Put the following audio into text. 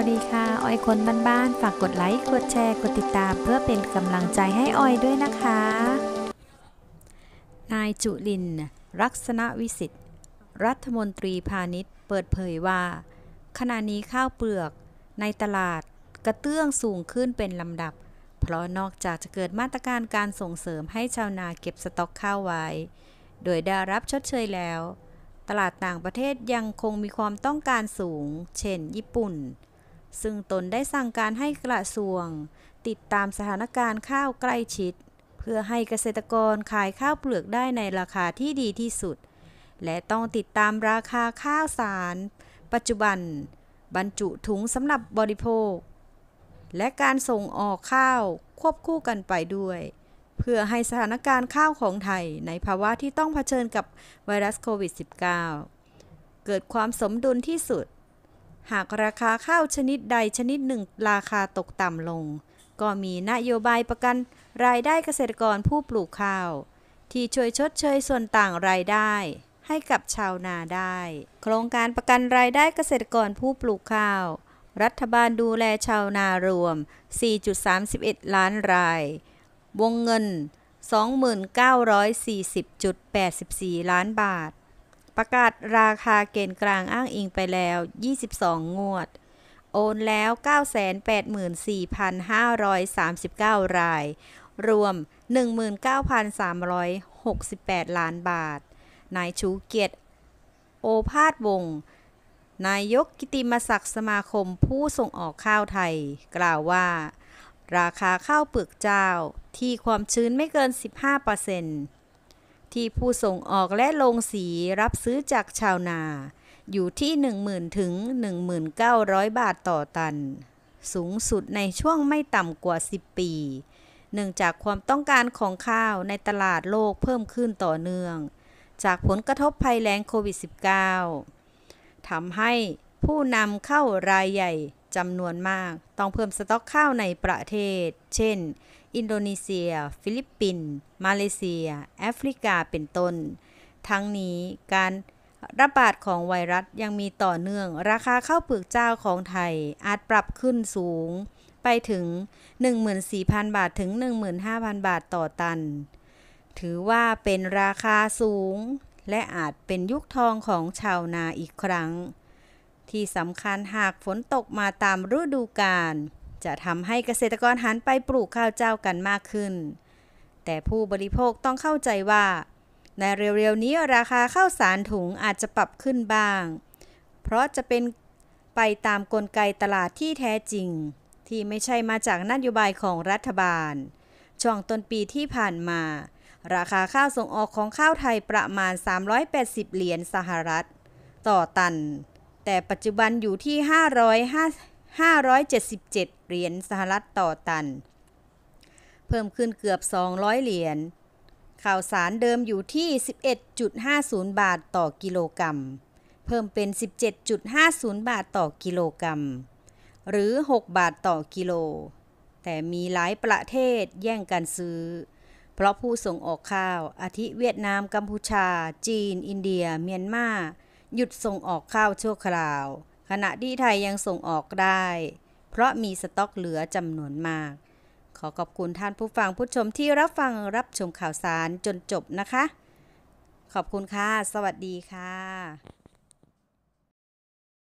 วัสดีค่ะออยคนบ้านๆ ฝากกดไลค์ กดแชร์ กดติดตามเพื่อเป็นกำลังใจให้ออยด้วยนะคะ นายจุลิน รักษณะวิสิทธิ์ รัฐมนตรีพาณิชย์ เปิดเผยว่า ขณะนี้ข้าวเปลือก ในตลาดกระเตื้องสูงขึ้นเป็นลำดับ เพราะนอกจากจะเกิดมาตรการการส่งเสริมให้ชาวนาเก็บสต็อกข้าวไว้ โดยได้รับชดเชยแล้ว ตลาดต่างประเทศยังคงมีความต้องการสูง เช่น ญี่ปุ่นซึ่งตนได้สั่งการให้กระทรวง ติดตามสถานการณ์ข้าวใกล้ชิด เพื่อให้เกษตรกรขายข้าวเปลือกได้ในราคาที่ดีที่สุด และต้องติดตามราคาข้าวสาร ปัจจุบันบรรจุถุงสำหรับบริโภค และการส่งออกข้าวควบคู่กันไปด้วยเพื่อให้สถานการณ์ข้าวของไทยในภาวะที่ต้องเผชิญกับไวรัสโควิด -19 เกิดความสมดุลที่สุดหากราคาข้าวชนิดใดชนิดหนึ่งราคาตกต่ำลง ก็มีนโยบายประกันรายได้เกษตรกรผู้ปลูกข้าว ที่ช่วยชดเชยส่วนต่างรายได้ ให้กับชาวนาได้ โครงการประกันรายได้เกษตรกรผู้ปลูกข้าว รัฐบาลดูแลชาวนารวม 4.31 ล้านราย วงเงิน 2940.84 ล้านบาทประกาศราคาเกณฑ์กลางอ้างอิงไปแล้ว 22 งวด โอนแล้ว 984,539 ราย รวม 19,368 ล้านบาท นายชูเกียรติ โอภาสวงศ์ นายกกิติมศักดิ์สมาคมผู้ส่งออกข้าวไทย กล่าวว่า ราคาข้าวเปลือกเจ้าที่ความชื้นไม่เกิน 15%เที่ผู้ส่งออกและลงสีรับซื้อจากชาวนา อยู่ที่10,000ถึง1,900 บาทต่อตัน สูงสุดในช่วงไม่ต่ำกว่า 10 ปีเนื่องจากความต้องการของข้าวในตลาดโลกเพิ่มขึ้นต่อเนื่องจากผลกระทบภัยแรงโควิด -19 ทำให้ผู้นำเข้ารายใหญ่จำนวนมากต้องเพิ่มสต็อกข้าวในประเทศ เช่น อินโดนีเซีย ฟิลิปปินส์มาเลเซีย แอฟริกาเป็นต้น ทั้งนี้การระบาดของไวรัสยังมีต่อเนื่องราคาข้าวเปลือกเจ้าของไทยอาจปรับขึ้นสูง ไปถึง 14,000 บาทถึง 15,000 บาทต่อตัน ถือว่าเป็นราคาสูง และอาจเป็นยุคทองของชาวนาอีกครั้งที่สำคัญหากฝนตกมาตามฤดูกาลจะทำให้เกษตรกรหันไปปลูกข้าวเจ้ากันมากขึ้น แต่ผู้บริโภคต้องเข้าใจว่า ในเร็วๆ นี้ราคาข้าวสารถุงอาจจะปรับขึ้นบ้าง เพราะจะเป็นไปตามกลไกตลาดที่แท้จริง ที่ไม่ใช่มาจากนโยบายของรัฐบาล ช่วงต้นปีที่ผ่านมา ราคาข้าวส่งออกของข้าวไทยประมาณ 380 เหรียญสหรัฐ ต่อตันแต่ปัจจุบันอยู่ที่577 0 500เหรียญสหรัฐต่อตัน เพิ่มขึ้นเกือบ 200 เหรียญ ข่าวสารเดิมอยู่ที่ 11.50 บาทต่อกิโลกรัม เพิ่มเป็น 17.50 บาทต่อกิโลกรัม หรือ 6 บาทต่อกิโล แต่มีหลายประเทศแย่งกันซื้อ เพราะผู้ส่งออกข้าว อาทิเวียดนาม กัมพูชา จีน อินเดีย เมียนมาหยุดส่งออกข้าวชั่วคราว ขณะที่ไทยยังส่งออกได้ เพราะมีสต็อกเหลือจำนวนมาก ขอขอบคุณท่านผู้ฟังผู้ชมที่รับฟังรับชมข่าวสารจนจบนะคะ ขอบคุณค่ะ สวัสดีค่ะ